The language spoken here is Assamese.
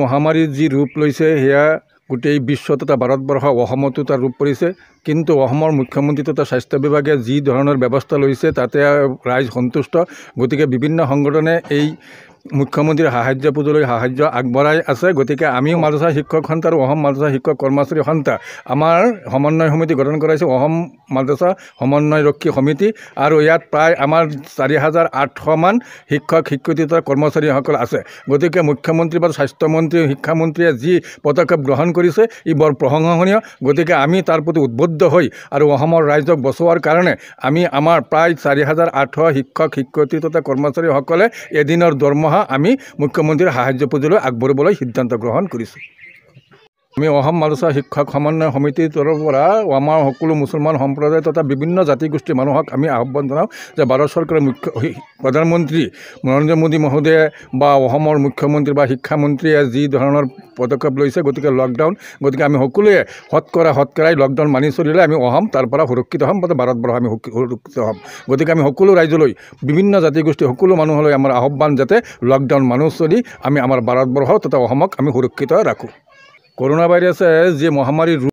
মহামাৰীৰ যি ৰূপ লৈছে সেয়া গোটেই বিশ্বত তথা ভাৰতবৰ্ষ অসমতো তাৰ ৰূপ পৰিছে কিন্তু অসমৰ মুখ্যমন্ত্ৰী তথা স্বাস্থ্য বিভাগে যি ধৰণৰ ব্যৱস্থা লৈছে তাতে ৰাইজ সন্তুষ্ট গতিকে বিভিন্ন সংগঠনে এই মুখ্যমন্ত্ৰীৰ সাহায্য পদলৈ সাহায্য আগবঢ়াই আছে গতিকে আমিও মাদ্ৰাছা শিক্ষক সন্থা আৰু অসম মাদ্ৰাছা শিক্ষক কৰ্মচাৰী সন্থা আমাৰ সমন্বয় সমিতি গঠন কৰাইছোঁ অসম মাদ্ৰাছা সমন্বয়ৰক্ষী সমিতি আৰু ইয়াত প্ৰায় আমাৰ চাৰি হাজাৰ আঠশমান শিক্ষক শিক্ষয়িত্ৰী তথা কৰ্মচাৰীসকল আছে গতিকে মুখ্যমন্ত্ৰী বা স্বাস্থ্যমন্ত্ৰী শিক্ষামন্ত্ৰীয়ে যি পদক্ষেপ গ্ৰহণ কৰিছে ই বৰ প্ৰশংসনীয় গতিকে আমি তাৰ প্ৰতি উদ্বুদ্ধ হৈ আৰু অসমৰ ৰাইজক বচোৱাৰ কাৰণে আমি আমাৰ প্ৰায় চাৰি হাজাৰ আঠশ শিক্ষক শিক্ষয়িত্ৰী তথা কৰ্মচাৰীসকলে এদিনৰ দৰমহা আমি মুখ্যমন্ত্ৰীৰ সাহায্য পুঁজিলৈ আগবাঢ়িবলৈ সিদ্ধান্ত গ্ৰহণ কৰিছোঁ আমি অসম মালচা শিক্ষক সমন্বয় সমিতিৰ তৰফৰ পৰা আমাৰ সকলো মুছলমান সম্প্ৰদায় তথা বিভিন্ন জাতি গোষ্ঠীৰ মানুহক আমি আহ্বান জনাওঁ যে ভাৰত চৰকাৰৰ মুখ্য প্ৰধানমন্ত্ৰী নৰেন্দ্ৰ মোদী মহোদয়ে বা অসমৰ মুখ্যমন্ত্ৰী বা শিক্ষামন্ত্ৰীয়ে যি ধৰণৰ পদক্ষেপ লৈছে গতিকে লকডাউন গতিকে আমি সকলোৱে শতকৰা সৎকৰাই লকডাউন মানি চলিলে আমি অসম তাৰ পৰা সুৰক্ষিত হ'ম বা ভাৰতবৰ্ষ আমি সুৰক্ষিত হ'ম গতিকে আমি সকলো ৰাইজলৈ বিভিন্ন জাতি গোষ্ঠী সকলো মানুহলৈ আমাৰ আহ্বান যাতে লকডাউন মানি চলি আমি আমাৰ ভাৰতবৰ্ষ তথা অসমক আমি সুৰক্ষিত ৰাখোঁ কৰোণা ভাইৰাছে যি মহামাৰীৰ ৰূপ